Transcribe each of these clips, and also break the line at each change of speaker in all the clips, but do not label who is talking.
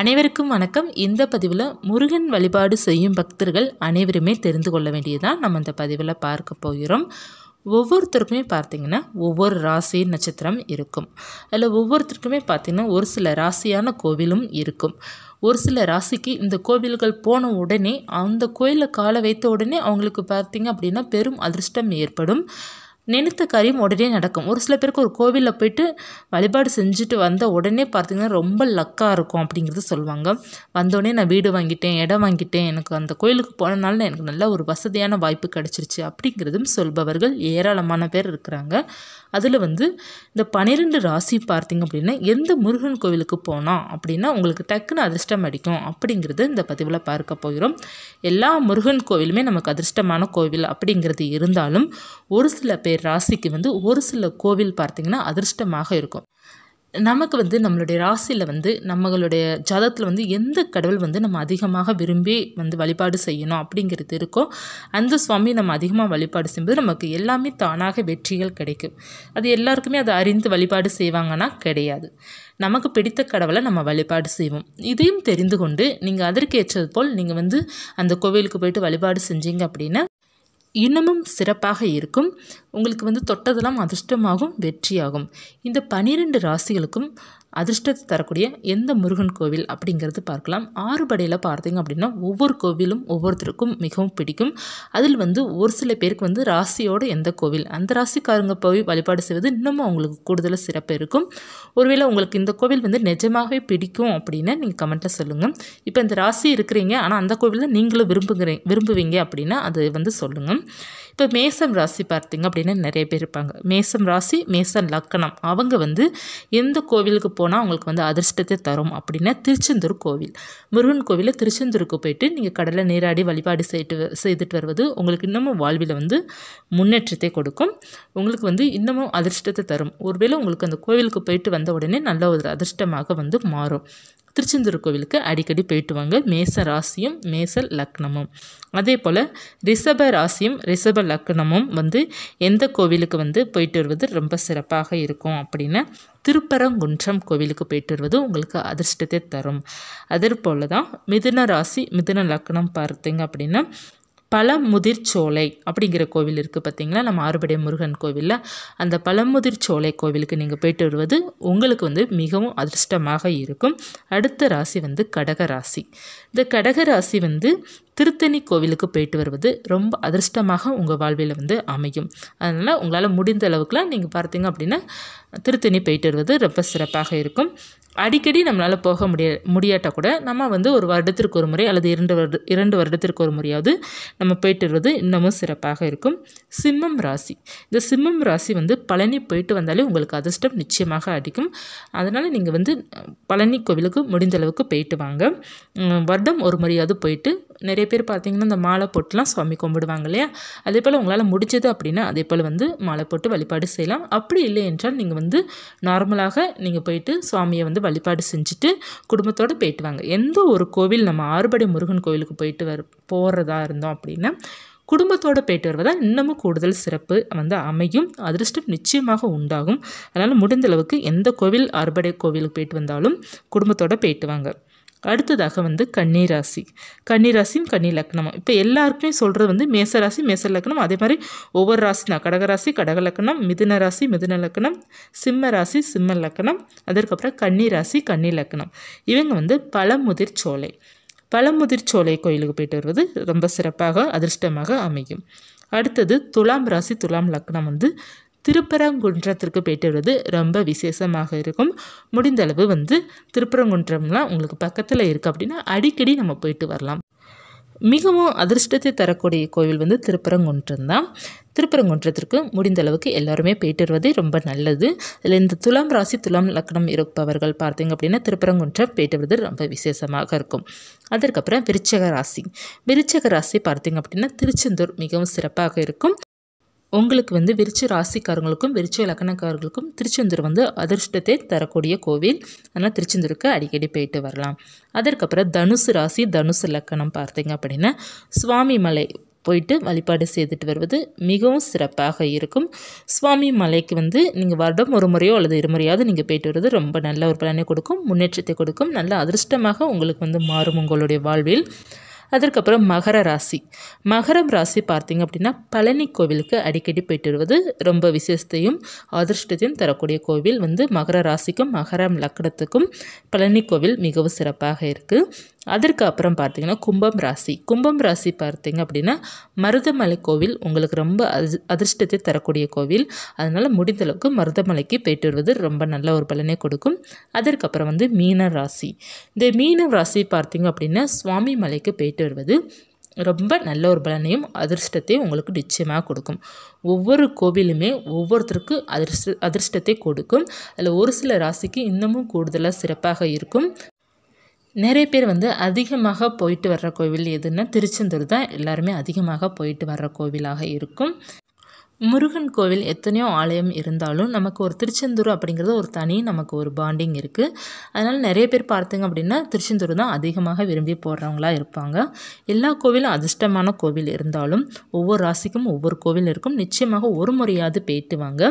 அனைவருக்கும் வணக்கம் இந்த பதிவில் முருகன் வழிபாடு செய்யும் பக்தர்கள் அனைவருமே தெரிந்து கொள்ள வேண்டியதுதான் நம்ம இந்த பதிவில் பார்க்க போகிறோம் ஒவ்வொருத்தருக்குமே பார்த்திங்கன்னா ஒவ்வொரு ராசி நட்சத்திரம் இருக்கும் அதில் ஒவ்வொருத்தருக்குமே பார்த்திங்கன்னா ஒரு சில ராசியான கோவிலும் இருக்கும் ஒரு சில ராசிக்கு இந்த கோவில்கள் போன உடனே அந்த கோயிலில் காலை வைத்த உடனே அவங்களுக்கு பார்த்திங்க அப்படின்னா பெரும் அதிர்ஷ்டம் ஏற்படும் நினைத்த காரியம் உடனே நடக்கும் ஒரு சில பேருக்கு ஒரு கோவிலில் போயிட்டு வழிபாடு செஞ்சுட்டு வந்த உடனே பார்த்திங்கன்னா ரொம்ப லக்காக இருக்கும் அப்படிங்கிறது சொல்லுவாங்க வந்தோடனே நான் வீடு வாங்கிட்டேன் இடம் வாங்கிட்டேன் எனக்கு அந்த கோயிலுக்கு போனனால எனக்கு நல்ல ஒரு வசதியான வாய்ப்பு கிடச்சிருச்சு அப்படிங்கிறதும் சொல்பவர்கள் ஏராளமான பேர் இருக்கிறாங்க அதில் வந்து இந்த பன்னிரெண்டு ராசி பார்த்திங்க அப்படின்னா எந்த முருகன் கோவிலுக்கு போனால் அப்படின்னா உங்களுக்கு டக்குன்னு அதிர்ஷ்டம் அடிக்கும் அப்படிங்கிறது இந்த பதிவில் பார்க்க போகிறோம் எல்லா முருகன் கோவிலுமே நமக்கு அதிர்ஷ்டமான கோவில் அப்படிங்கிறது இருந்தாலும் ஒரு சில பேர் நம்மளுடைய ராசிக்கு வந்து ஒரு சில கோவில் பார்த்திங்கன்னா அதிர்ஷ்டமாக இருக்கும் நமக்கு வந்து நம்மளுடைய ராசியில் வந்து நம்மளுடைய ஜாதத்தில் வந்து எந்த கடவுள் வந்து நம்ம அதிகமாக விரும்பி வந்து வழிபாடு செய்யணும் அப்படிங்கிறது இருக்கோ அந்த சுவாமி நம்ம அதிகமாக வழிபாடு செய்யும்போது நமக்கு எல்லாமே தானாக வெற்றிகள் கிடைக்கும் அது எல்லாருக்குமே அதை அறிந்து வழிபாடு செய்வாங்கன்னா கிடையாது நமக்கு பிடித்த கடவுளை நம்ம வழிபாடு செய்வோம் இதையும் தெரிந்து கொண்டு நீங்கள் அதற்கேற்றது போல் நீங்கள் வந்து அந்த கோவிலுக்கு போயிட்டு வழிபாடு செஞ்சீங்க அப்படின்னா இன்னமும் சிறப்பாக இருக்கும் உங்களுக்கு வந்து தொட்டதெல்லாம் அதிர்ஷ்டமாகும் வெற்றியாகும் இந்த பனிரெண்டு ராசிகளுக்கும் அதிர்ஷ்டத்தை தரக்கூடிய எந்த முருகன் கோவில் அப்படிங்கிறது பார்க்கலாம் ஆறுபடையில் பார்த்தீங்க அப்படின்னா ஒவ்வொரு கோவிலும் ஒவ்வொருத்தருக்கும் மிகவும் பிடிக்கும் அதில் வந்து ஒரு சில பேருக்கு வந்து ராசியோட எந்த கோவில் அந்த ராசிக்காரங்க போய் வழிபாடு செய்வது இன்னமும் அவங்களுக்கு கூடுதலாக சிறப்பு இருக்கும் ஒருவேளை உங்களுக்கு இந்த கோவில் வந்து நிஜமாகவே பிடிக்கும் அப்படின்னு நீங்கள் கமெண்ட்டில் சொல்லுங்கள் இப்போ இந்த ராசி இருக்கிறீங்க ஆனால் அந்த கோவிலில் நீங்களும் விரும்புகிறீங்க விரும்புவீங்க அப்படின்னா அது வந்து சொல்லுங்கள் இப்போ மேசம் ராசி பார்த்திங்க அப்படின்னா நிறைய பேர் இருப்பாங்க மேசம் ராசி மேசம் லக்கணம் அவங்க வந்து எந்த கோவிலுக்கு போனால் அவங்களுக்கு வந்து அதிர்ஷ்டத்தை தரும் அப்படின்னா திருச்செந்தூர் கோவில் முருகன் கோவிலில் திருச்செந்தூருக்கு போயிட்டு நீங்கள் கடலை நீராடி வழிபாடு செய்து செய்துட்டு வருவது உங்களுக்கு இன்னமும் வாழ்வில் வந்து முன்னேற்றத்தை கொடுக்கும் உங்களுக்கு வந்து இன்னமும் அதிர்ஷ்டத்தை தரும் ஒருவேளை உங்களுக்கு அந்த கோவிலுக்கு போயிட்டு வந்த உடனே நல்ல ஒரு அதிர்ஷ்டமாக வந்து மாறும் திருச்செந்தூர் கோவிலுக்கு அடிக்கடி போயிட்டு வாங்க மேச ராசியும் மேச லக்னமும் அதே போல் ரிஷப ராசியும் ரிஷப லக்னமும் வந்து எந்த கோவிலுக்கு வந்து போயிட்டு வருவது ரொம்ப சிறப்பாக இருக்கும் அப்படின்னா திருப்பரங்குன்றம் கோவிலுக்கு போயிட்டு வருவது உங்களுக்கு அதிர்ஷ்டத்தை தரும் அதே போல் தான் மிதுன ராசி மிதுன லக்னம் பார்த்தீங்க அப்படின்னா பழமுதிர்ச்சோலை அப்படிங்கிற கோவில் இருக்குது பார்த்தீங்களா நம்ம ஆறுபடை முருகன் கோவிலில் அந்த பழமுதிர்ச்சோலை கோவிலுக்கு நீங்கள் போயிட்டு வருவது உங்களுக்கு வந்து மிகவும் அதிர்ஷ்டமாக இருக்கும் அடுத்த ராசி வந்து கடக ராசி இந்த கடக ராசி வந்து திருத்தணி கோவிலுக்கு போயிட்டு வருவது ரொம்ப அதிர்ஷ்டமாக உங்கள் வாழ்வில் வந்து அமையும் அதனால் உங்களால் முடிந்த அளவுக்குலாம் நீங்கள் பார்த்தீங்க அப்படின்னா திருத்தணி போயிட்டு வருவது ரொம்ப சிறப்பாக இருக்கும் அடிக்கடி நம்மளால் போக முடிய முடியாட்டால் கூட நம்ம வந்து ஒரு வருடத்திற்கு ஒரு முறை அல்லது இரண்டு வருட இரண்டு வருடத்திற்கு ஒரு முறையாவது நம்ம போயிட்டு வருவது இன்னமும் சிறப்பாக இருக்கும் சிம்மம் ராசி இந்த சிம்மம் ராசி வந்து பழனி போயிட்டு வந்தாலே உங்களுக்கு அதிர்ஷ்டம் நிச்சயமாக அடிக்கும் அதனால் நீங்கள் வந்து பழனி கோவிலுக்கு முடிந்த அளவுக்கு போயிட்டு வாங்க வருடம் ஒரு முறையாவது போயிட்டு நிறைய பேர் பார்த்திங்கன்னா இந்த மாலை போட்டுலாம் சுவாமி கும்பிடுவாங்க இல்லையா அதே போல் உங்களால் முடிஞ்சது அப்படின்னா அதே போல் வந்து மாலை போட்டு வழிபாடு செய்யலாம் அப்படி இல்லை என்றால் நீங்கள் வந்து நார்மலாக நீங்கள் போயிட்டு சுவாமியை வந்து வழிபாடு செஞ்சுட்டு குடும்பத்தோடு போயிட்டு வாங்க எந்த ஒரு கோவில் நம்ம ஆறுபடை முருகன் கோவிலுக்கு போயிட்டு வர போகிறதா இருந்தோம் அப்படின்னா குடும்பத்தோடு போயிட்டு வருவதால் இன்னமும் கூடுதல் சிறப்பு வந்து அமையும் அதிர்ஷ்டம் நிச்சயமாக உண்டாகும் அதனால் முடிந்த அளவுக்கு எந்த கோவில் அறுபடை கோவிலுக்கு போயிட்டு வந்தாலும் குடும்பத்தோடு போயிட்டு வாங்க அடுத்ததாக வந்து கன்னிராசி கன்னிராசியும் கன்னி லக்னம் இப்போ எல்லாருக்குமே சொல்கிறது வந்து மேசராசி மேச லக்னம் அதே மாதிரி ஒவ்வொரு ராசினா கடகராசி கடக லக்னம் மிதுன ராசி மிதுன லக்னம் சிம்ம ராசி சிம்ம லக்னம் அதற்கப்புறம் கன்னிராசி கன்னி லக்னம் இவங்க வந்து பழமுதிர் சோலை பழமுதிர் சோலை கோயிலுக்கு போயிட்டு வருவது ரொம்ப சிறப்பாக அதிர்ஷ்டமாக அமையும் அடுத்தது துலாம் ராசி துலாம் லக்னம் வந்து திருப்பரங்குன்றத்திற்கு போயிட்டு வருவது ரொம்ப விசேஷமாக இருக்கும் முடிந்தளவு வந்து திருப்பரங்குன்றம்லாம் உங்களுக்கு பக்கத்தில் இருக்குது அப்படின்னா அடிக்கடி நம்ம போயிட்டு வரலாம் மிகவும் அதிர்ஷ்டத்தை தரக்கூடிய கோவில் வந்து திருப்பரங்குன்றம் தான் திருப்பரங்குன்றத்திற்கு முடிந்த அளவுக்கு எல்லாருமே போயிட்டு வருவது ரொம்ப நல்லது இதில் இந்த துலாம் ராசி துலாம் லக்னம் இருப்பவர்கள் பார்த்தீங்க அப்படின்னா திருப்பரங்குன்றம் போயிட்டு வருவது ரொம்ப விசேஷமாக இருக்கும் அதற்கப்புறம் விருச்சக ராசி விருச்சக ராசி பார்த்தீங்க அப்படின்னா திருச்செந்தூர் மிகவும் சிறப்பாக இருக்கும் உங்களுக்கு வந்து விருச்ச ராசிக்காரங்களுக்கும் விருச்ச இலக்கணக்காரர்களுக்கும் திருச்செந்தூர் வந்து அதிர்ஷ்டத்தை தரக்கூடிய கோவில் அதனால் திருச்செந்தூருக்கு அடிக்கடி போயிட்டு வரலாம் அதற்கப்புறம் தனுசு ராசி தனுசு இலக்கணம் பார்த்தீங்க அப்படின்னா சுவாமி மலை போயிட்டு வழிபாடு செய்துட்டு வருவது மிகவும் சிறப்பாக இருக்கும் சுவாமி மலைக்கு வந்து நீங்கள் வருடம் ஒரு முறையோ அல்லது இருமுறையாவது நீங்கள் போயிட்டு வருவது ரொம்ப நல்ல ஒரு பலனை கொடுக்கும் முன்னேற்றத்தை கொடுக்கும் நல்ல அதிர்ஷ்டமாக உங்களுக்கு வந்து மாறும் உங்களுடைய வாழ்வில் அதற்கப்புறம் மகர ராசி மகரம் ராசி பார்த்திங்க அப்படின்னா பழனி கோவிலுக்கு அடிக்கடி போயிட்டு வருவது ரொம்ப விசேஷத்தையும் அதிர்ஷ்டத்தையும் தரக்கூடிய கோவில் வந்து மகர ராசிக்கும் மகரம் லக்கணத்துக்கும் பழனி கோவில் மிகவும் சிறப்பாக இருக்குது அதற்கு அப்புறம் பார்த்திங்கன்னா கும்பம் ராசி கும்பம் ராசி பார்த்தீங்க அப்படின்னா மருதமலை கோவில் உங்களுக்கு ரொம்ப அதிர்ஷ்டத்தை தரக்கூடிய கோவில் அதனால் முடிந்தளவுக்கு மருதமலைக்கு போயிட்டு வருவது ரொம்ப நல்ல ஒரு பலனை கொடுக்கும் அதற்கப்புறம் வந்து மீன ராசி இந்த மீன ராசி பார்த்திங்க அப்படின்னா சுவாமி மலைக்கு போயிட்டு வருவது ரொம்ப நல்ல ஒரு பலனையும் அதிர்ஷ்டத்தையும் உங்களுக்கு நிச்சயமாக கொடுக்கும் ஒவ்வொரு கோவிலுமே ஒவ்வொருத்தருக்கும் அதிர்ஷ்ட அதிர்ஷ்டத்தை கொடுக்கும் அதில் ஒரு சில ராசிக்கு இன்னமும் கூடுதலாக சிறப்பாக இருக்கும் நிறைய பேர் வந்து அதிகமாக போயிட்டு வர்ற கோவில் எதுன்னா திருச்செந்தூர் தான் எல்லாருமே அதிகமாக போயிட்டு வர்ற கோவிலாக இருக்கும் முருகன் கோவில் எத்தனையோ ஆலயம் இருந்தாலும் நமக்கு ஒரு திருச்செந்தூர் அப்படிங்கிறது ஒரு தனி நமக்கு ஒரு பாண்டிங் இருக்குது அதனால் நிறைய பேர் பார்த்தீங்க அப்படின்னா திருச்செந்தூர் தான் அதிகமாக விரும்பி போடுறவங்களா இருப்பாங்க எல்லா கோவிலும் அதிர்ஷ்டமான கோவில் இருந்தாலும் ஒவ்வொரு ராசிக்கும் ஒவ்வொரு கோவில் இருக்கும் நிச்சயமாக ஒரு முறையாவது போயிட்டு வாங்க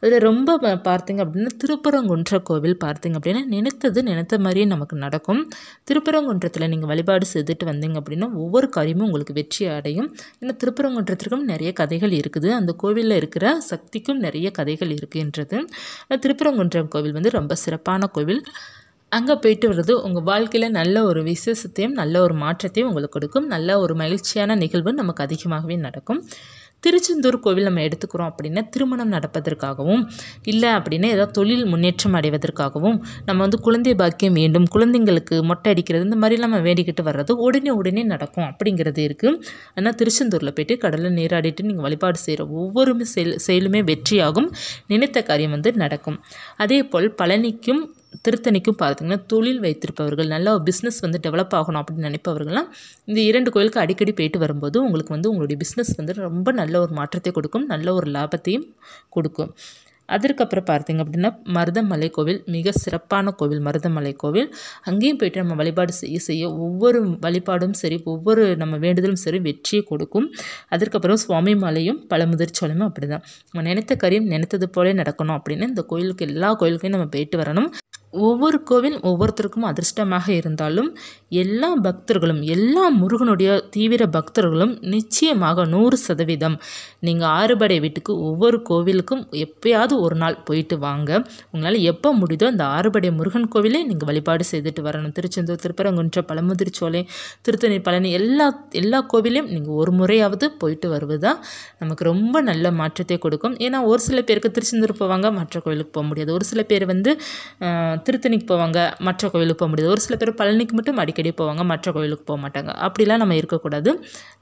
அதில் ரொம்ப பார்த்திங்க அப்படின்னா திருப்பரங்குன்ற கோவில் பார்த்திங்க அப்படின்னா நினைத்தது நினைத்த மாதிரியே நமக்கு நடக்கும் திருப்பரங்குன்றத்தில் நீங்கள் வழிபாடு செய்துட்டு வந்தீங்க அப்படின்னா ஒவ்வொரு காரியமும் உங்களுக்கு வெற்றி அடையும் ஏன்னா திருப்பரங்குன்றத்திற்கும் நிறைய கதைகள் இருக்குது அந்த கோவில் கோவிலில் இருக்கிற சக்திக்கும் நிறைய கதைகள் இருக்கின்றது திருப்பரங்குன்றம் கோவில் வந்து ரொம்ப சிறப்பான கோவில் அங்கே போயிட்டு வர்றது உங்கள் வாழ்க்கையில் நல்ல ஒரு விசேஷத்தையும் நல்ல ஒரு மாற்றத்தையும் உங்களுக்கு கொடுக்கும் நல்ல ஒரு மகிழ்ச்சியான நிகழ்வு நமக்கு அதிகமாகவே நடக்கும் திருச்செந்தூர் கோவில் நம்ம எடுத்துக்கிறோம் அப்படின்னா திருமணம் நடப்பதற்காகவும் இல்லை அப்படின்னா ஏதாவது தொழில் முன்னேற்றம் அடைவதற்காகவும் நம்ம வந்து குழந்தை பாக்கியம் வேண்டும் குழந்தைங்களுக்கு மொட்டை அடிக்கிறது இந்த மாதிரிலாம் நம்ம வேண்டிக்கிட்டு வர்றது உடனே உடனே நடக்கும் அப்படிங்கிறது இருக்குது ஆனால் திருச்செந்தூரில் போய்ட்டு கடலில் நீராடிட்டு நீங்கள் வழிபாடு செய்கிற ஒவ்வொரு செயல் செயலுமே வெற்றியாகும் நினைத்த காரியம் வந்து நடக்கும் அதே போல் பழனிக்கும் திருத்தணிக்கும் பார்த்திங்கன்னா தொழில் வைத்திருப்பவர்கள் நல்ல ஒரு பிஸ்னஸ் வந்து டெவலப் ஆகணும் அப்படின்னு நினைப்பவர்கள்லாம் இந்த இரண்டு கோயிலுக்கு அடிக்கடி போயிட்டு வரும்போது உங்களுக்கு வந்து உங்களுடைய பிஸ்னஸ் வந்து ரொம்ப நல்ல ஒரு மாற்றத்தை கொடுக்கும் நல்ல ஒரு லாபத்தையும் கொடுக்கும் அதற்கப்புறம் பார்த்திங்க அப்படின்னா மருதமலை கோவில் மிக சிறப்பான கோவில் மருதமலை கோவில் அங்கேயும் போயிட்டு நம்ம வழிபாடு செய்ய செய்ய ஒவ்வொரு வழிபாடும் சரி ஒவ்வொரு நம்ம வேண்டுதலும் சரி வெற்றியை கொடுக்கும் அதற்கப்புறம் சுவாமி மலையும் பல சோலையும் அப்படி தான் நம்ம நினைத்த கரியம் நினைத்தது போலே நடக்கணும் அப்படின்னு இந்த கோயிலுக்கு எல்லா கோயிலுக்கும் நம்ம போயிட்டு வரணும் ஒவ்வொரு கோவில் ஒவ்வொருத்தருக்கும் அதிர்ஷ்டமாக இருந்தாலும் எல்லா பக்தர்களும் எல்லா முருகனுடைய தீவிர பக்தர்களும் நிச்சயமாக நூறு சதவீதம் நீங்கள் ஆறுபடை வீட்டுக்கு ஒவ்வொரு கோவிலுக்கும் எப்பயாவது ஒரு நாள் போயிட்டு வாங்க உங்களால் எப்போ முடியுதோ அந்த ஆறுபடை முருகன் கோவிலே நீங்கள் வழிபாடு செய்துட்டு வரணும் திருச்செந்தூர் திருப்பரங்குன்ற பழமுதிர்ச்சோலை திருத்தணி பழனி எல்லா எல்லா கோவிலையும் நீங்கள் ஒரு முறையாவது போயிட்டு வருவது தான் நமக்கு ரொம்ப நல்ல மாற்றத்தை கொடுக்கும் ஏன்னா ஒரு சில பேருக்கு திருச்செந்தூர் போவாங்க மற்ற கோவிலுக்கு போக முடியாது ஒரு சில பேர் வந்து திருத்தணிக்கு போவாங்க மற்ற கோயிலுக்கு போக முடியாது ஒரு சில பேர் பழனிக்கு மட்டும் அடிக்கடி போவாங்க மற்ற கோயிலுக்கு போக மாட்டாங்க அப்படிலாம் நம்ம இருக்கக்கூடாது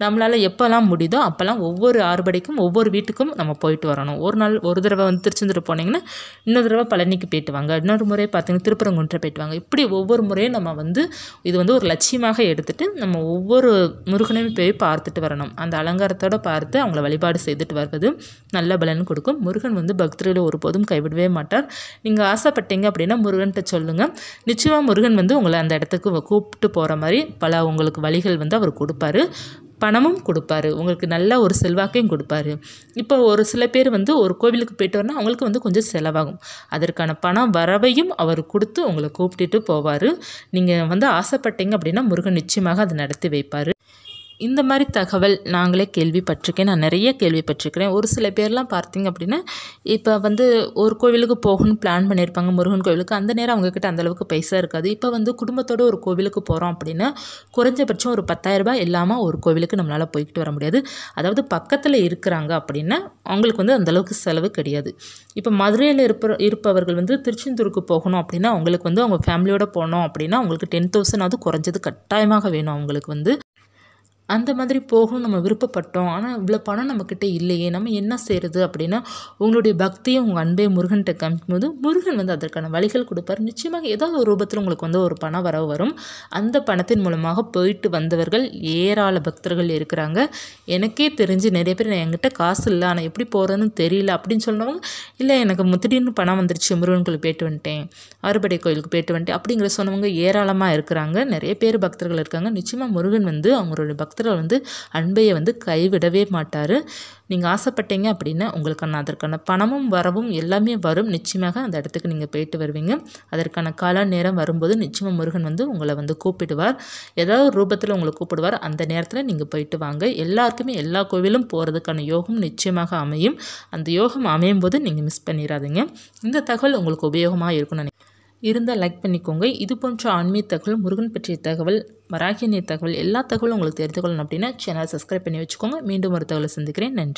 நம்மளால் எப்போல்லாம் முடியுதோ அப்போல்லாம் ஒவ்வொரு ஆறுபடிக்கும் ஒவ்வொரு வீட்டுக்கும் நம்ம போயிட்டு வரணும் ஒரு நாள் ஒரு தடவை வந்து திருச்செந்தூர் போனீங்கன்னா இன்னொரு தடவை பழனிக்கு போயிட்டு வாங்க இன்னொரு முறை பார்த்தீங்கன்னா திருப்பரங்குன்ற போயிட்டு வாங்க இப்படி ஒவ்வொரு முறையும் நம்ம வந்து இது வந்து ஒரு லட்சியமாக எடுத்துகிட்டு நம்ம ஒவ்வொரு முருகனையும் போய் பார்த்துட்டு வரணும் அந்த அலங்காரத்தோடு பார்த்து அவங்கள வழிபாடு செய்துட்டு வருவது நல்ல பலன் கொடுக்கும் முருகன் வந்து பக்தர்களை ஒருபோதும் கைவிடவே மாட்டார் நீங்கள் ஆசைப்பட்டீங்க அப்படின்னா முருகன் முருகன்கிட்ட சொல்லுங்கள் நிச்சயமாக முருகன் வந்து உங்களை அந்த இடத்துக்கு கூப்பிட்டு போகிற மாதிரி பல உங்களுக்கு வழிகள் வந்து அவர் கொடுப்பாரு பணமும் கொடுப்பாரு உங்களுக்கு நல்ல ஒரு செல்வாக்கையும் கொடுப்பாரு இப்போ ஒரு சில பேர் வந்து ஒரு கோவிலுக்கு போயிட்டு வரணும் அவங்களுக்கு வந்து கொஞ்சம் செலவாகும் அதற்கான பணம் வரவையும் அவர் கொடுத்து உங்களை கூப்பிட்டுட்டு போவார் நீங்கள் வந்து ஆசைப்பட்டீங்க அப்படின்னா முருகன் நிச்சயமாக அதை நடத்தி வைப்பார் இந்த மாதிரி தகவல் நாங்களே கேள்விப்பட்டிருக்கேன் நான் நிறைய கேள்விப்பட்டிருக்கிறேன் ஒரு சில பேர்லாம் பார்த்தீங்க அப்படின்னா இப்போ வந்து ஒரு கோவிலுக்கு போகணும்னு பிளான் பண்ணியிருப்பாங்க முருகன் கோவிலுக்கு அந்த நேரம் அவங்கக்கிட்ட அந்தளவுக்கு பைசா இருக்காது இப்போ வந்து குடும்பத்தோடு ஒரு கோவிலுக்கு போகிறோம் அப்படின்னா குறைஞ்சபட்சம் ஒரு பத்தாயிரரூபா இல்லாமல் ஒரு கோவிலுக்கு நம்மளால் போய்கிட்டு வர முடியாது அதாவது பக்கத்தில் இருக்கிறாங்க அப்படின்னா அவங்களுக்கு வந்து அந்தளவுக்கு செலவு கிடையாது இப்போ மதுரையில் இருப்ப இருப்பவர்கள் வந்து திருச்செந்தூருக்கு போகணும் அப்படின்னா அவங்களுக்கு வந்து அவங்க ஃபேமிலியோடு போனோம் அப்படின்னா அவங்களுக்கு டென் தௌசண்ட் அது குறைஞ்சது கட்டாயமாக வேணும் அவங்களுக்கு வந்து அந்த மாதிரி போகணும் நம்ம விருப்பப்பட்டோம் ஆனால் இவ்வளோ பணம் நம்மக்கிட்ட இல்லையே நம்ம என்ன செய்கிறது அப்படின்னா உங்களுடைய பக்தியை உங்கள் அன்பே முருகன்கிட்ட காமிக்கும்போது முருகன் வந்து அதற்கான வழிகள் கொடுப்பார் நிச்சயமாக ஏதாவது ஒரு ரூபத்தில் உங்களுக்கு வந்து ஒரு பணம் வரவு வரும் அந்த பணத்தின் மூலமாக போயிட்டு வந்தவர்கள் ஏராள பக்தர்கள் இருக்கிறாங்க எனக்கே தெரிஞ்சு நிறைய பேர் நான் என்கிட்ட காசு இல்லை ஆனால் எப்படி போகிறதுன்னு தெரியல அப்படின்னு சொன்னவங்க இல்லை எனக்கு திடீர்னு பணம் வந்துருச்சு முருகன்களுக்கு போயிட்டு வந்துட்டேன் அறுபடை கோயிலுக்கு போயிட்டு வந்துட்டேன் அப்படிங்கிற சொன்னவங்க ஏராளமாக இருக்கிறாங்க நிறைய பேர் பக்தர்கள் இருக்காங்க நிச்சயமாக முருகன் வந்து அவங்களோட பக்த பக்தர் வந்து அன்பையை வந்து கைவிடவே மாட்டார் நீங்கள் ஆசைப்பட்டீங்க அப்படின்னா உங்களுக்கான அதற்கான பணமும் வரவும் எல்லாமே வரும் நிச்சயமாக அந்த இடத்துக்கு நீங்கள் போயிட்டு வருவீங்க அதற்கான கால நேரம் வரும்போது நிச்சயமாக முருகன் வந்து உங்களை வந்து கூப்பிடுவார் ஏதாவது ஒரு ரூபத்தில் உங்களை கூப்பிடுவார் அந்த நேரத்தில் நீங்கள் போயிட்டு வாங்க எல்லாருக்குமே எல்லா கோவிலும் போகிறதுக்கான யோகம் நிச்சயமாக அமையும் அந்த யோகம் அமையும் போது நீங்கள் மிஸ் பண்ணிடாதீங்க இந்த தகவல் உங்களுக்கு உபயோகமாக இருக்கும்னு நினைக்கிறேன் இருந்தால் லைக் பண்ணிக்கோங்க இது போன்ற ஆன்மீக தகவல் முருகன் பற்றிய தகவல் வராகினிய தகவல் எல்லா தகவலும் உங்களுக்கு தெரிந்து கொள்ளணும் அப்படின்னா சேனல் சப்ஸ்கிரைப் பண்ணி வச்சுக்கோங்க மீண்டும் ஒரு தகவலை சந்திக்கிறேன் நன்றி